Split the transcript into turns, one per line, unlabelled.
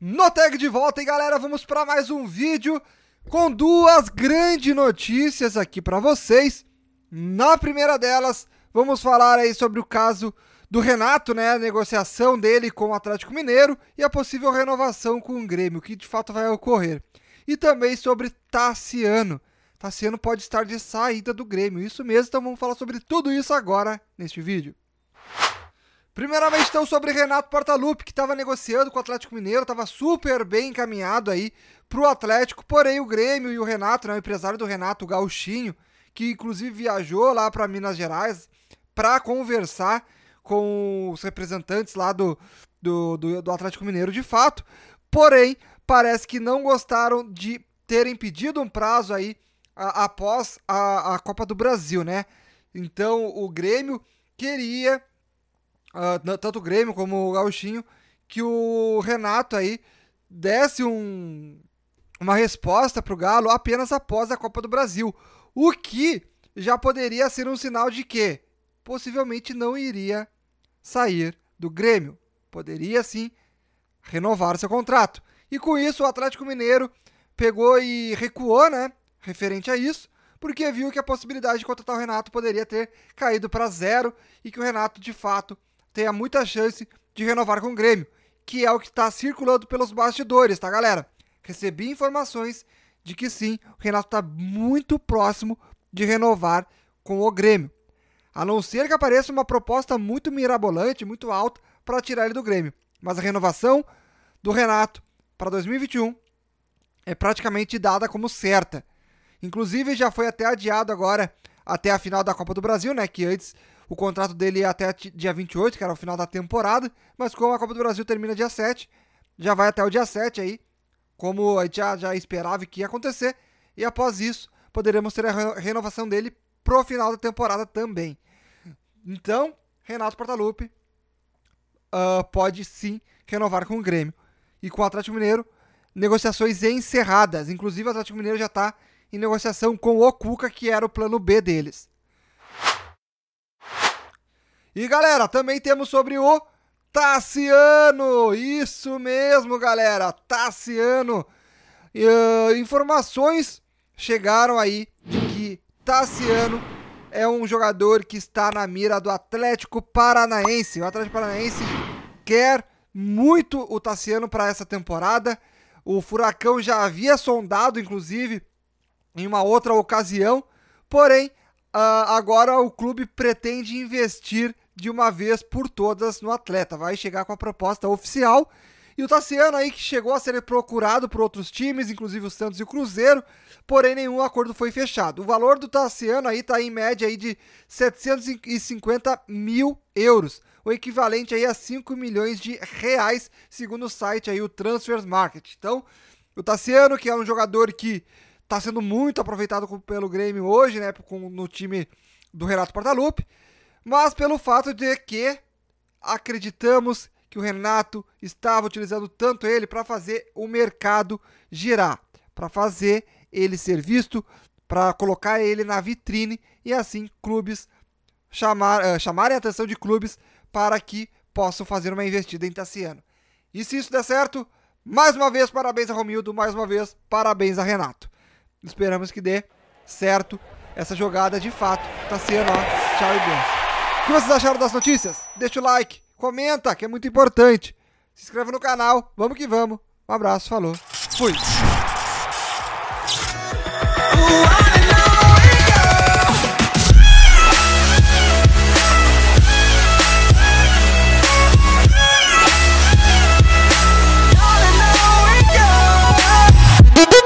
No tag de volta, e galera, vamos para mais um vídeo com duas grandes notícias aqui para vocês. Na primeira delas, vamos falar aí sobre o caso do Renato, né, a negociação dele com o Atlético Mineiro e a possível renovação com o Grêmio, que de fato vai ocorrer. E também sobre Tassiano. Tassiano pode estar de saída do Grêmio, isso mesmo, então vamos falar sobre tudo isso agora neste vídeo. Primeiramente, então, sobre Renato Portaluppi, que estava negociando com o Atlético Mineiro, estava super bem encaminhado aí para o Atlético, porém o Grêmio e o Renato, né, o empresário do Renato, o Gauchinho, que inclusive viajou lá para Minas Gerais para conversar com os representantes lá do, do, do, do Atlético Mineiro de fato, porém parece que não gostaram de terem pedido um prazo aí a, após a, a Copa do Brasil, né? Então o Grêmio queria uh, tanto o Grêmio como o Gauchinho, que o Renato aí desse um, uma resposta para o Galo apenas após a Copa do Brasil. O que já poderia ser um sinal de que possivelmente não iria sair do Grêmio. Poderia sim renovar seu contrato. E com isso o Atlético Mineiro pegou e recuou, né? Referente a isso, porque viu que a possibilidade de contratar o Renato poderia ter caído para zero e que o Renato de fato tenha muita chance de renovar com o Grêmio, que é o que está circulando pelos bastidores, tá, galera? Recebi informações de que sim, o Renato está muito próximo de renovar com o Grêmio. A não ser que apareça uma proposta muito mirabolante, muito alta, para tirar ele do Grêmio. Mas a renovação do Renato para 2021 é praticamente dada como certa. Inclusive, já foi até adiado agora até a final da Copa do Brasil, né? Que antes o contrato dele ia até dia 28, que era o final da temporada, mas como a Copa do Brasil termina dia 7, já vai até o dia 7 aí, como a gente já, já esperava que ia acontecer, e após isso poderemos ter a renovação dele pro final da temporada também. Então, Renato Portaluppi uh, pode sim renovar com o Grêmio. E com o Atlético Mineiro, negociações encerradas. Inclusive, o Atlético Mineiro já está em negociação com o Cuca, que era o plano B deles. E galera, também temos sobre o Tassiano. Isso mesmo, galera, Tassiano. Uh, informações chegaram aí de que Tassiano é um jogador que está na mira do Atlético Paranaense. O Atlético Paranaense quer muito o Tassiano para essa temporada. O Furacão já havia sondado, inclusive, em uma outra ocasião, porém, ah, agora o clube pretende investir de uma vez por todas no atleta. Vai chegar com a proposta oficial. E o Tassiano aí que chegou a ser procurado por outros times, inclusive o Santos e o Cruzeiro, porém nenhum acordo foi fechado. O valor do Tassiano aí está em média aí de 750 mil euros, o equivalente aí a 5 milhões de reais, segundo o site aí o Transfer Market. Então, o Tassiano, que é um jogador que está sendo muito aproveitado pelo Grêmio hoje, né, com, no time do Renato Portaluppi, mas pelo fato de que acreditamos que o Renato estava utilizando tanto ele para fazer o mercado girar, para fazer ele ser visto, para colocar ele na vitrine e assim clubes chamar, uh, chamarem a atenção de clubes para que possam fazer uma investida em Tassiano. E se isso der certo, mais uma vez parabéns a Romildo, mais uma vez parabéns a Renato. Esperamos que dê certo essa jogada de fato. Tá sendo, ó, tchau e bem. O que vocês acharam das notícias? Deixa o like, comenta, que é muito importante. Se inscreva no canal. Vamos que vamos. Um abraço, falou. Fui.